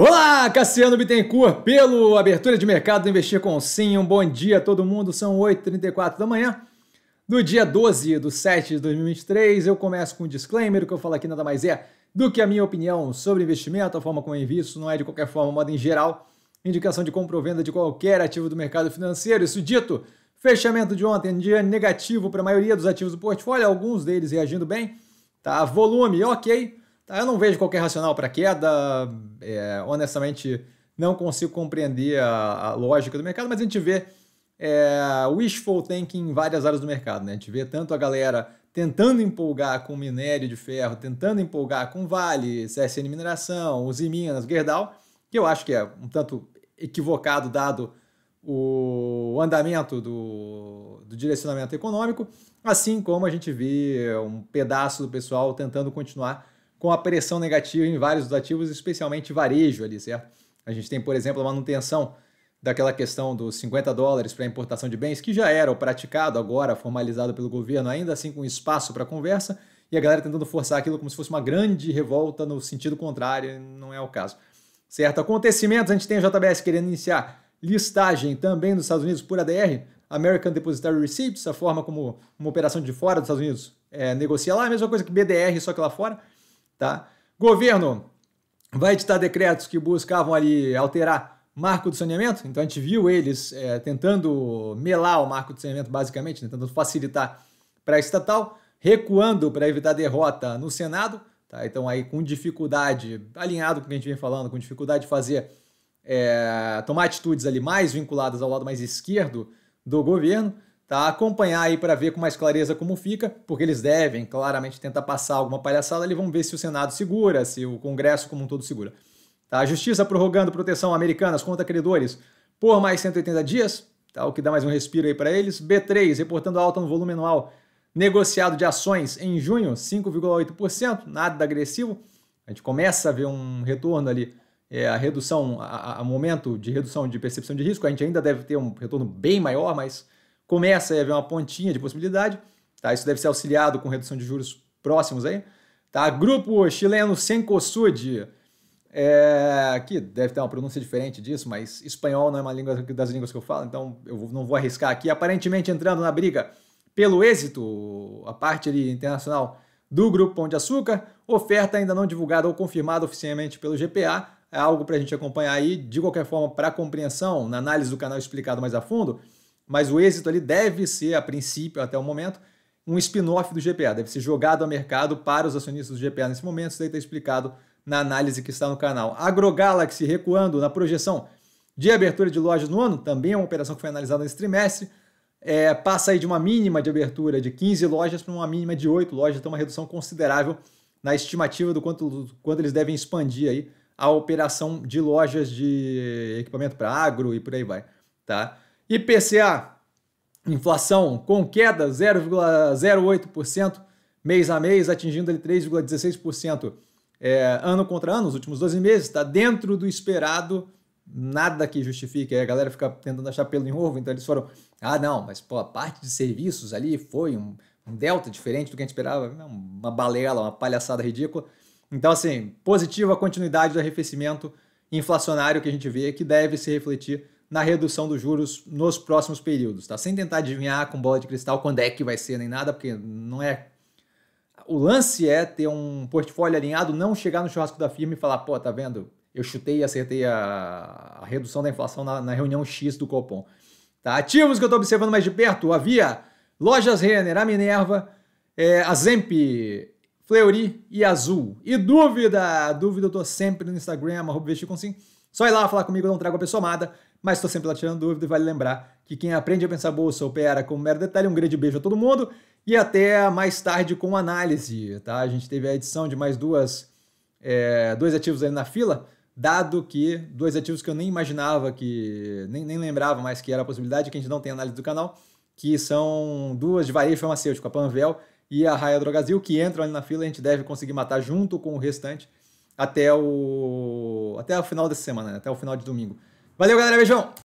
Olá, Cassiano Bittencourt, pelo Abertura de Mercado do Investir com Sim. Um bom dia a todo mundo, são 8h34 da manhã. Do dia 12 do 7 de 2023, eu começo com um disclaimer, o que eu falo aqui nada mais é do que a minha opinião sobre investimento, a forma como eu invisto, não é de qualquer forma, modo em geral, indicação de compra ou venda de qualquer ativo do mercado financeiro. Isso dito, fechamento de ontem, dia negativo para a maioria dos ativos do portfólio, alguns deles reagindo bem, tá? Volume, ok, Tá, eu não vejo qualquer racional para queda, é, honestamente não consigo compreender a, a, lógica do mercado, mas a gente vê é, wishful thinking em várias áreas do mercado. Né? A gente vê tanto a galera tentando empolgar com minério de ferro, tentando empolgar com Vale, CSN Mineração, Uzi Minas, Gerdau, que eu acho que é um tanto equivocado dado o andamento do, do direcionamento econômico, assim como a gente vê um pedaço do pessoal tentando continuar com a pressão negativa em vários dos ativos, especialmente varejo ali, certo? A gente tem, por exemplo, a manutenção daquela questão dos 50 dólares para importação de bens, que já era o praticado, agora formalizado pelo governo, ainda assim com espaço para conversa, e a galera tentando forçar aquilo como se fosse uma grande revolta no sentido contrário, não é o caso. Certo? Acontecimentos, a gente tem a JBS querendo iniciar listagem também nos Estados Unidos por ADR, American Depositary Receipts, a forma como uma operação de fora dos Estados Unidos é, negocia lá, a mesma coisa que BDR, só que lá fora. Tá? Governo vai editar decretos que buscavam ali alterar marco do saneamento, então a gente viu eles é, tentando melar o marco do saneamento basicamente, né? tentando facilitar para a estatal, recuando para evitar derrota no Senado, tá? então aí com dificuldade, alinhado com o que a gente vem falando, com dificuldade de fazer, é, tomar atitudes ali mais vinculadas ao lado mais esquerdo do governo, tá? Acompanhar aí para ver com mais clareza como fica, porque eles devem claramente tentar passar alguma palhaçada, ali vão ver se o Senado segura, se o Congresso como um todo segura. Tá? A Justiça prorrogando proteção americanas contra credores por mais 180 dias, tá? o que dá mais um respiro aí para eles. B3 reportando alta no volume anual negociado de ações em junho, 5,8%, nada agressivo. A gente começa a ver um retorno ali, é, a redução, a, a momento de redução de percepção de risco. A gente ainda deve ter um retorno bem maior, mas começa a haver uma pontinha de possibilidade, tá? Isso deve ser auxiliado com redução de juros próximos aí, tá? Grupo chileno Sencosud, é, que deve ter uma pronúncia diferente disso, mas espanhol não é uma língua das línguas que eu falo, então eu não vou arriscar aqui. Aparentemente entrando na briga pelo êxito, a parte ali internacional do Grupo Pão de Açúcar, oferta ainda não divulgada ou confirmada oficialmente pelo GPA, é algo para a gente acompanhar aí. De qualquer forma, para compreensão, na análise do canal explicado mais a fundo, mas o êxito ali deve ser, a princípio, até o momento, um spin-off do GPA, deve ser jogado ao mercado para os acionistas do GPA nesse momento, isso daí está explicado na análise que está no canal. AgroGalaxy recuando na projeção de abertura de lojas no ano, também é uma operação que foi analisada nesse trimestre, é, passa aí de uma mínima de abertura de 15 lojas para uma mínima de 8 lojas, então uma redução considerável na estimativa do quanto, quanto eles devem expandir aí a operação de lojas de equipamento para agro e por aí vai, tá? IPCA, inflação com queda 0,08% mês a mês, atingindo ali 3,16% é, ano contra ano, nos últimos 12 meses, está dentro do esperado, nada que justifique. Aí é, a galera fica tentando achar pelo em ovo, então eles foram, ah não, mas pô, a parte de serviços ali foi um, um delta diferente do que a gente esperava, é uma balela, uma palhaçada ridícula. Então, assim, positiva a continuidade do arrefecimento inflacionário que a gente vê, que deve se refletir na redução dos juros nos próximos períodos, tá? Sem tentar adivinhar com bola de cristal quando é que vai ser nem nada, porque não é. O lance é ter um portfólio alinhado, não chegar no churrasco da firma e falar, pô, tá vendo? Eu chutei e acertei a, a redução da inflação na, na, reunião X do Copom. Tá? Ativos que eu estou observando mais de perto, a Via, Lojas Renner, a Minerva, é, a Zemp, Fleury e Azul. E dúvida, dúvida eu tô sempre no Instagram, arroba com sim. Só ir lá falar comigo, eu não trago a pessoa amada mas estou sempre lá tirando dúvida e vale lembrar que quem aprende a pensar bolsa opera com um mero detalhe. Um grande beijo a todo mundo e até mais tarde com análise, tá? A gente teve a edição de mais duas, é, dois ativos aí na fila, dado que dois ativos que eu nem imaginava que, nem, nem lembrava mais que era a possibilidade, que a gente não tem análise do canal, que são duas de varejo farmacêutico, a Panvel e a Raia Drogasil, que entram ali na fila, a gente deve conseguir matar junto com o restante até o até o final dessa semana, né? até o final de domingo. Valeu, galera. Beijão!